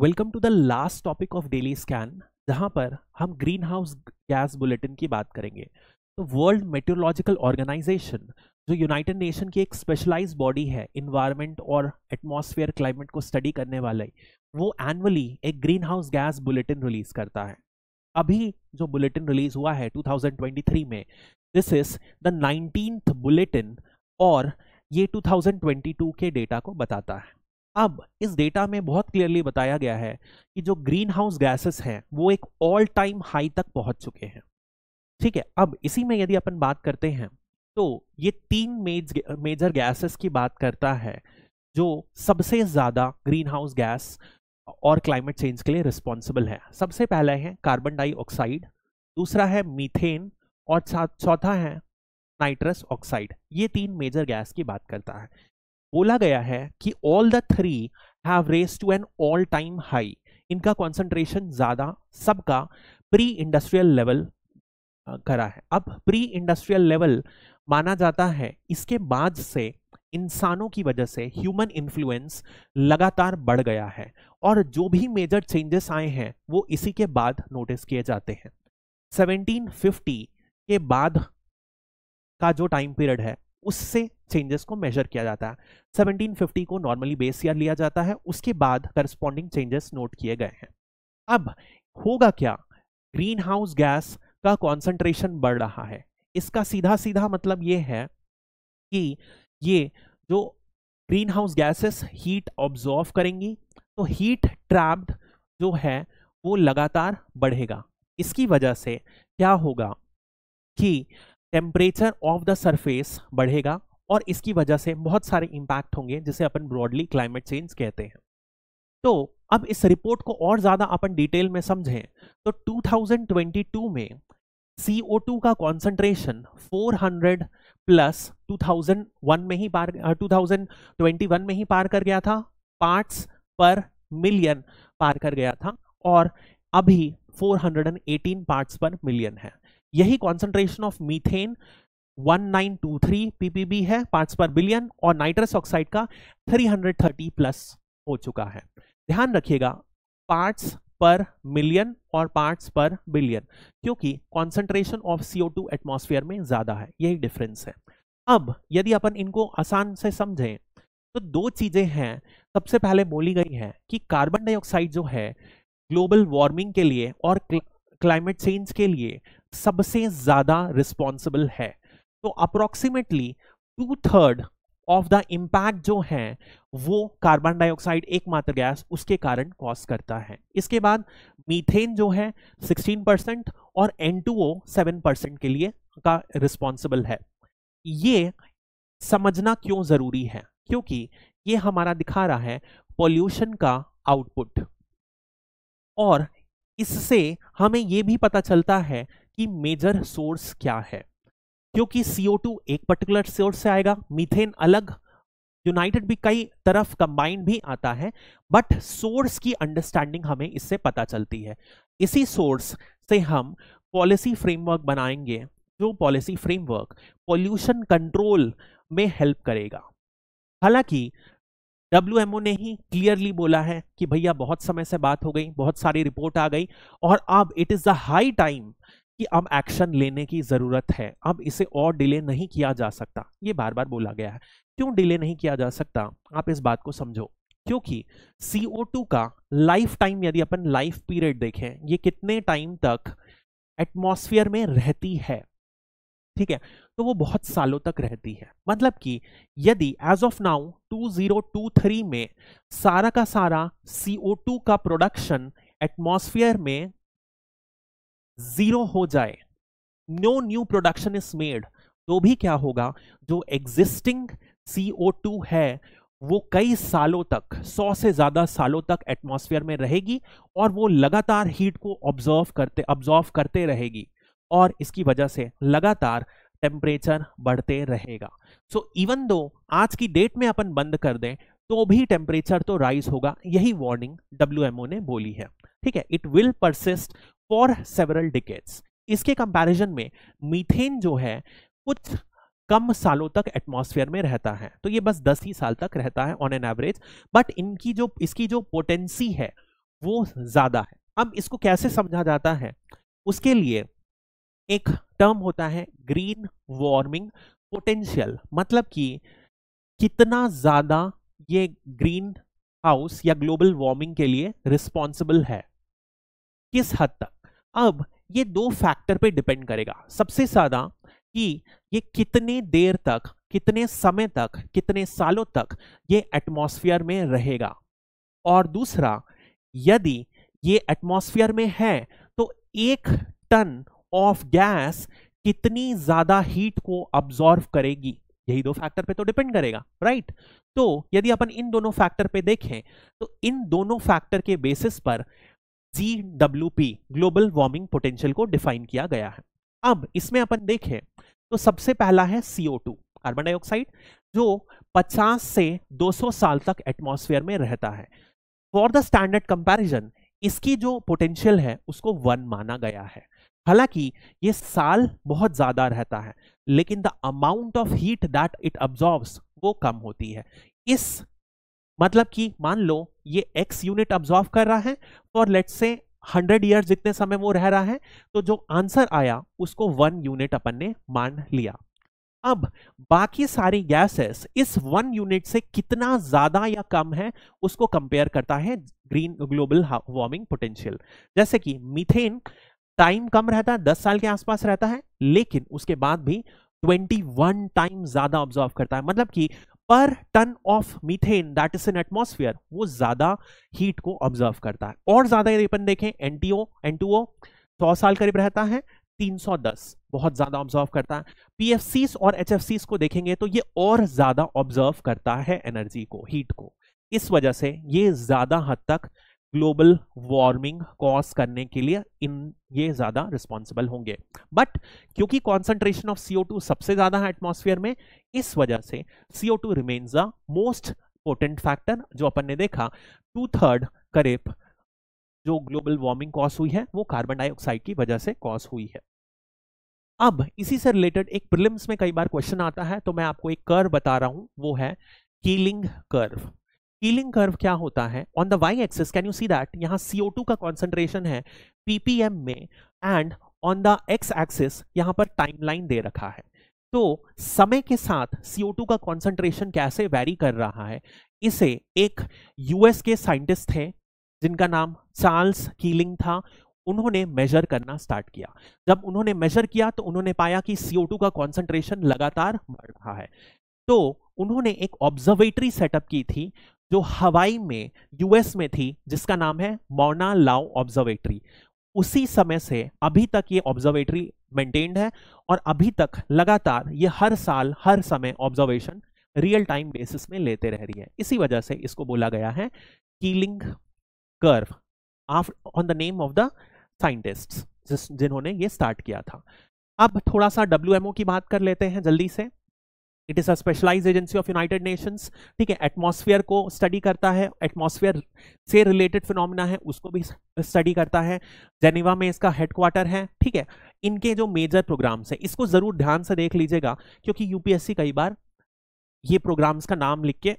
welcome to the last topic of daily scan जहां पर हम ग्रीन हाउस गैस बुलेटिन की बात करेंगे तो वर्ल्ड मेट्रोलॉजिकल ऑर्गेनाइजेशन जो यूनाइटेड नेशन की एक स्पेशलाइज बॉडी है इन्वायरमेंट और एटमॉस्फेयर क्लाइमेट को स्टडी करने वाले वो एनुअली एक greenhouse gas bulletin release करता है अभी जो बुलेटिन रिलीज हुआ है 2023 में this is the nineteenth bulletin और ये 2022 के डेटा को बताता है अब इस डेटा में बहुत क्लियरली बताया गया है कि जो ग्रीन हाउस गैसेस हैं वो एक ऑल टाइम हाई तक पहुंच चुके हैं ठीक है अब इसी में यदि अपन बात करते हैं तो ये तीन मेज मेजर गैसेस की बात करता है जो सबसे ज़्यादा ग्रीन हाउस गैस और क्लाइमेट चेंज के लिए रिस्पॉन्सिबल है सबसे पहला है कार्बन डाइऑक्साइड दूसरा है मीथेन और चौथा है नाइट्रस ऑक्साइड ये तीन मेजर गैस की बात करता है बोला गया है कि all the three have raised to an all time high इनका कॉन्सेंट्रेशन ज़्यादा सबका प्री इंडस्ट्रियल लेवल करा है अब प्री इंडस्ट्रियल लेवल माना जाता है इसके बाद से इंसानों की वजह से ह्यूमन इन्फ्लुएंस लगातार बढ़ गया है और जो भी मेजर चेंजेस आए हैं वो इसी के बाद नोटिस किए जाते हैं 1750 के बाद का जो टाइम पीरियड है उससे चेंजेस को मेजर किया जाता है 1750 को नॉर्मली बेस ईयर लिया जाता है उसके बाद करस्पॉन्डिंग चेंजेस नोट किए गए हैं अब होगा क्या ग्रीन हाउस गैस का कॉन्सेंट्रेशन बढ़ रहा है इसका सीधा सीधा मतलब ये है कि ये जो greenhouse gases heat absorb करेंगी तो हीट ट्रैप्ड जो है वो लगातार बढ़ेगा इसकी वजह से क्या होगा कि टेम्परेचर ऑफ द सरफेस बढ़ेगा और इसकी वजह से बहुत सारे इम्पैक्ट होंगे जिसे अपन ब्रॉडली क्लाइमेट चेंज कहते हैं तो अब इस रिपोर्ट को और ज़्यादा अपन डिटेल में समझें तो 2022 में CO2 का कॉन्सेंट्रेशन 400 प्लस 2001 में ही पार 2021 में ही पार कर गया था पार्ट्स पर मिलियन पार कर गया था और अभी 418 पार्ट्स पर मिलियन है यही कॉन्सेंट्रेशन ऑफ मीथेन 1923 ppb है पार्ट्स पर बिलियन और नाइट्रस ऑक्साइड का 330 प्लस हो चुका है ध्यान रखिएगा पार्ट्स पर मिलियन और पार्ट्स पर बिलियन क्योंकि concentration of CO two atmosphere में ज्यादा है यही डिफरेंस है अब यदि अपन इनको आसान से समझें तो दो चीजें हैं सबसे पहले बोली गई है कि कार्बन डाइऑक्साइड जो है ग्लोबल वार्मिंग के लिए और क्लाइमेट चेंज के लिए सबसे ज्यादा रिस्पॉन्सिबल है तो approximately two third of the impact जो है वो कार्बन डाइऑक्साइड एकमात्र गैस उसके कारण कॉज करता है इसके बाद मीथेन जो है 16 परसेंट और N two O seven percent के लिए का रिस्पॉन्सिबल है ये समझना क्यों ज़रूरी है क्योंकि ये हमारा दिखा रहा है पॉल्यूशन का आउटपुट और इससे हमें ये भी पता चलता है कि मेजर सोर्स क्या है क्योंकि CO2 एक पर्टिकुलर सोर्स से आएगा मीथेन अलग यूनाइटेड भी कई तरफ कंबाइंड भी आता है बट सोर्स की अंडरस्टैंडिंग हमें इससे पता चलती है इसी सोर्स से हम पॉलिसी फ्रेमवर्क बनाएंगे जो पॉलिसी फ्रेमवर्क पॉल्यूशन कंट्रोल में हेल्प करेगा हालांकि डब्ल्यू ने ही क्लियरली बोला है कि भैया बहुत समय से बात हो गई बहुत सारी रिपोर्ट आ गई और अब it is the high time कि अब एक्शन लेने की ज़रूरत है अब इसे और डिले नहीं किया जा सकता ये बार बार बोला गया है क्यों डिले नहीं किया जा सकता आप इस बात को समझो क्योंकि CO2 का लाइफ टाइम यदि अपन लाइफ पीरियड देखें ये कितने टाइम तक एटमॉस्फेयर में रहती है ठीक है तो वो बहुत सालों तक रहती है मतलब कि यदि एज ऑफ नाउ 2023 में सारा का सारा CO2 का प्रोडक्शन एटमॉस्फेयर में जीरो हो जाए no new production is made तो भी क्या होगा जो एग्जिस्टिंग CO2 है वो कई सालों तक सौ से ज़्यादा सालों तक एटमॉस्फेयर में रहेगी और वो लगातार हीट को ऑब्जर्व करते ऑब्जॉर्व करते रहेगी और इसकी वजह से लगातार टेम्परेचर बढ़ते रहेगा सो इवन दो आज की डेट में अपन बंद कर दें तो भी टेम्परेचर तो राइज होगा यही वार्निंग डब्ल्यू ने बोली है ठीक है it will persist for several decades इसके कंपैरिजन में मीथेन जो है कुछ कम सालों तक एटमॉस्फेयर में रहता है तो ये बस दस ही साल तक रहता है ऑन एन एवरेज बट इनकी जो इसकी जो पोटेंसी है वो ज़्यादा है अब इसको कैसे समझा जाता है उसके लिए एक टर्म होता है ग्रीन वार्मिंग पोटेंशियल मतलब कि कितना ज़्यादा ये ग्रीन हाउस या ग्लोबल वार्मिंग के लिए रिस्पॉन्सिबल है किस हद तक अब ये दो फैक्टर पे डिपेंड करेगा सबसे ज्यादा कि ये कितने देर तक कितने समय तक कितने सालों तक ये एटमॉस्फेयर में रहेगा और दूसरा यदि ये एटमॉस्फेयर में है तो एक टन ऑफ गैस कितनी ज्यादा हीट को अब्जॉर्व करेगी यही दो फैक्टर पे तो डिपेंड करेगा राइट तो यदि अपन इन दोनों फैक्टर पे देखें तो इन दोनों फैक्टर के बेसिस पर G W P global warming potential को डिफाइन किया गया है अब इसमें अपन देखें तो सबसे पहला है सीओ टू कार्बन डाइऑक्साइड जो 50 से 200 साल तक एटमॉस्फेयर में रहता है फॉर द स्टैंडर्ड कंपैरिजन इसकी जो पोटेंशियल है उसको वन माना गया है हालांकि ये साल बहुत ज़्यादा रहता है लेकिन the amount of heat that it absorbs वो कम होती है इस मतलब कि मान लो ये x यूनिट ऑब्जॉर्व कर रहा है तो और लेट से हंड्रेड ईयर जितने समय वो रह रहा है तो जो आंसर आया उसको वन यूनिट अपन ने मान लिया अब बाकी सारी गैसेस इस वन यूनिट से कितना ज्यादा या कम है उसको कंपेयर करता है ग्रीन ग्लोबल वार्मिंग पोटेंशियल जैसे कि मीथेन टाइम कम रहता है दस साल के आसपास रहता है लेकिन उसके बाद भी 21 टाइम ज्यादा ऑब्जॉर्व करता है मतलब कि per ton of methane that is in atmosphere वो ज्यादा हीट को ऑब्जर्व करता है और ज्यादा यदि अपन देखें N T O N two O सौ साल करीब रहता है 310 बहुत ज्यादा ऑब्जर्व करता है सी और सी को देखेंगे तो ये और ज्यादा ऑब्जर्व करता है एनर्जी को हीट को इस वजह से ये ज्यादा हद तक ग्लोबल वार्मिंग कॉज करने के लिए इन ये ज़्यादा रिस्पॉन्सिबल होंगे बट क्योंकि कॉन्सेंट्रेशन ऑफ टू सबसे ज़्यादा है एटमोसफियर में इस वजह से CO two remains the most important factor जो अपन ने देखा टू थर्ड करीब जो ग्लोबल वार्मिंग कॉज हुई है वो कार्बन डाइऑक्साइड की वजह से कॉज हुई है अब इसी से रिलेटेड एक प्रिलिम्स में कई बार क्वेश्चन आता है तो मैं आपको एक कर्व बता रहा हूं वो है कीलिंग कर्व हीलिंग कर्व क्या होता है on the Y axis can you see that यहाँ टू का कॉन्सेंट्रेशन है पीपीएम में and on the X axis यहाँ पर टाइमलाइन दे रखा है तो समय के साथ CO2 का कॉन्सेंट्रेशन कैसे वैरी कर रहा है इसे एक यूएस के साइंटिस्ट थे जिनका नाम चार्ल्स कीलिंग था उन्होंने मेजर करना स्टार्ट किया जब उन्होंने मेजर किया तो उन्होंने पाया कि CO2 का कॉन्सेंट्रेशन लगातार बढ़ रहा है तो उन्होंने एक ऑब्जर्वेटरी सेटअप की थी जो हवाई में यूएस में थी जिसका नाम है मोना लाओ ऑब्जर्वेटरी उसी समय से अभी तक ये ऑब्जर्वेटरी मेंटेन्ड है और अभी तक लगातार ये हर साल हर समय ऑब्जर्वेशन रियल टाइम बेसिस में लेते रह रही है इसी वजह से इसको बोला गया है Keeling curve on the name of the scientist जिन्होंने ये स्टार्ट किया था अब थोड़ा सा डब्ल्यू की बात कर लेते हैं जल्दी से it is a specialise agency of united nations ठीक है एटमोसफियर को स्टडी करता है एटमोसफियर से रिलेटेड फिनोमिना है उसको भी स्टडी करता है जेनेवा में इसका हेडक्वार्टर है ठीक है इनके जो मेजर प्रोग्राम्स हैं इसको ज़रूर ध्यान से देख लीजिएगा क्योंकि यूपीएससी कई बार ये प्रोग्राम्स का नाम लिख के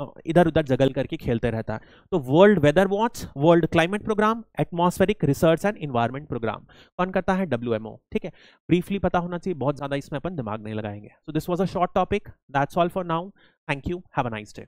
इधर उधर जगल करके खेलते रहता है तो world weather watch world climate programme atmospheric research and environment programme कौन करता है डब्ल्यू ठीक है ब्रीफली पता होना चाहिए बहुत ज़्यादा इसमें अपन दिमाग नहीं लगाएंगे so this was a short topic that's all for now thank you have a nice day